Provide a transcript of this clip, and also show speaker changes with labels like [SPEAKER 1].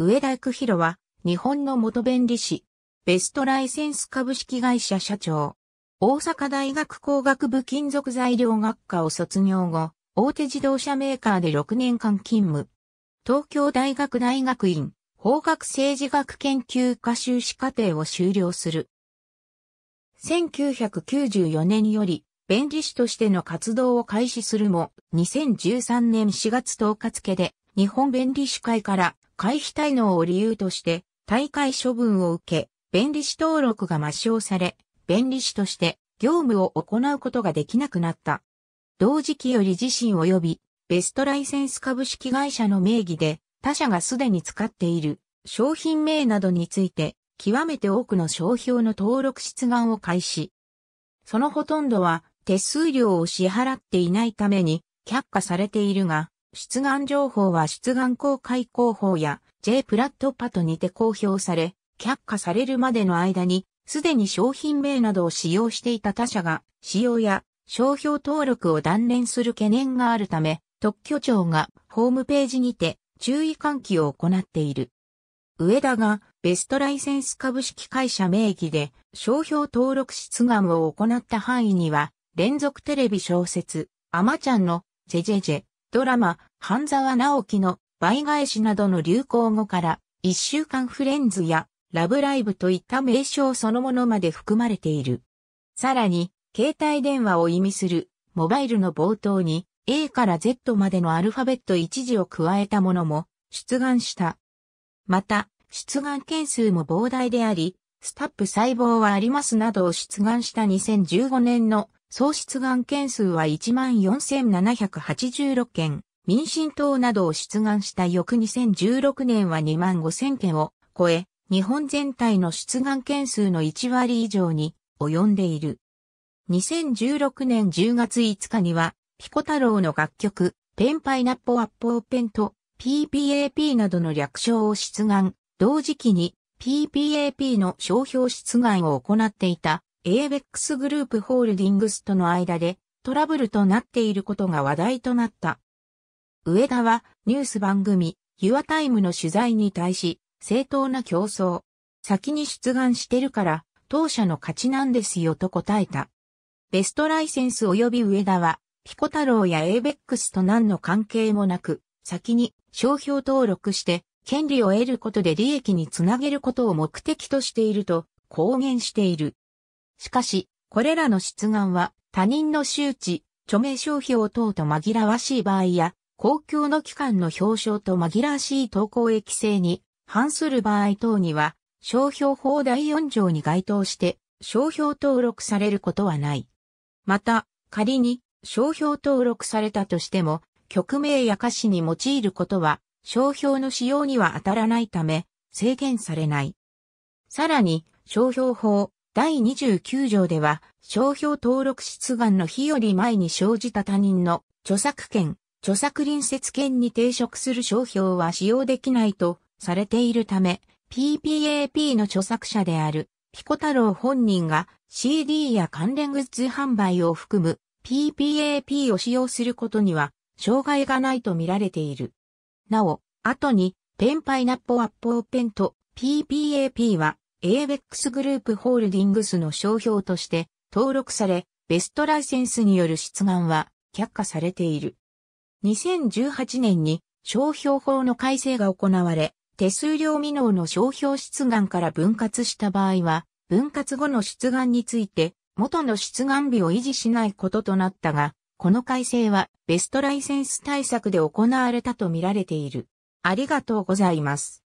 [SPEAKER 1] 上田育弘は、日本の元弁理士、ベストライセンス株式会社社長、大阪大学工学部金属材料学科を卒業後、大手自動車メーカーで6年間勤務。東京大学大学院、法学政治学研究科修士課程を修了する。1994年より、弁理士としての活動を開始するも、2013年4月10日付で、日本弁理士会から回避滞納を理由として、大会処分を受け、弁理士登録が抹消され、弁理士として業務を行うことができなくなった。同時期より自身及び、ベストライセンス株式会社の名義で、他社がすでに使っている商品名などについて、極めて多くの商標の登録出願を開始。そのほとんどは手数料を支払っていないために却下されているが、出願情報は出願公開広報や J プラットパとにて公表され、却下されるまでの間に、すでに商品名などを使用していた他社が、使用や商標登録を断念する懸念があるため、特許庁がホームページにて注意喚起を行っている。上田がベストライセンス株式会社名義で商標登録出願を行った範囲には連続テレビ小説アマちゃんのジェジェジェドラマ、半沢直樹の倍返しなどの流行語から、一週間フレンズやラブライブといった名称そのものまで含まれている。さらに、携帯電話を意味するモバイルの冒頭に A から Z までのアルファベット一字を加えたものも出願した。また、出願件数も膨大であり、スタップ細胞はありますなどを出願した2015年の総出願件数は14,786件、民進党などを出願した翌2016年は25,000件を超え、日本全体の出願件数の1割以上に及んでいる。2016年10月5日には、ピコ太郎の楽曲、ペンパイナッポアッポーペンと PPAP などの略称を出願、同時期に PPAP の商標出願を行っていたエーベックスグループホールディングスとの間でトラブルとなっていることが話題となった。上田はニュース番組、ユアタイムの取材に対し、正当な競争。先に出願してるから、当社の勝ちなんですよと答えた。ベストライセンス及び上田は、ピコ太郎やエーベックスと何の関係もなく、先に商標登録して、権利を得ることで利益につなげることを目的としていると公言している。しかし、これらの出願は他人の周知、著名商標等と紛らわしい場合や、公共の機関の表彰と紛らわしい投稿益性に反する場合等には、商標法第4条に該当して、商標登録されることはない。また、仮に商標登録されたとしても、曲名や歌詞に用いることは、商標の使用には当たらないため、制限されない。さらに、商標法第29条では、商標登録出願の日より前に生じた他人の著作権、著作隣接権に抵触する商標は使用できないとされているため、PPAP の著作者であるピコ太郎本人が CD や関連グッズ販売を含む PPAP を使用することには障害がないとみられている。なお、後にペンパイナッポアッポーペンと PPAP はエ b ベックスグループホールディングスの商標として登録され、ベストライセンスによる出願は却下されている。2018年に商標法の改正が行われ、手数料未納の商標出願から分割した場合は、分割後の出願について、元の出願日を維持しないこととなったが、この改正はベストライセンス対策で行われたとみられている。ありがとうございます。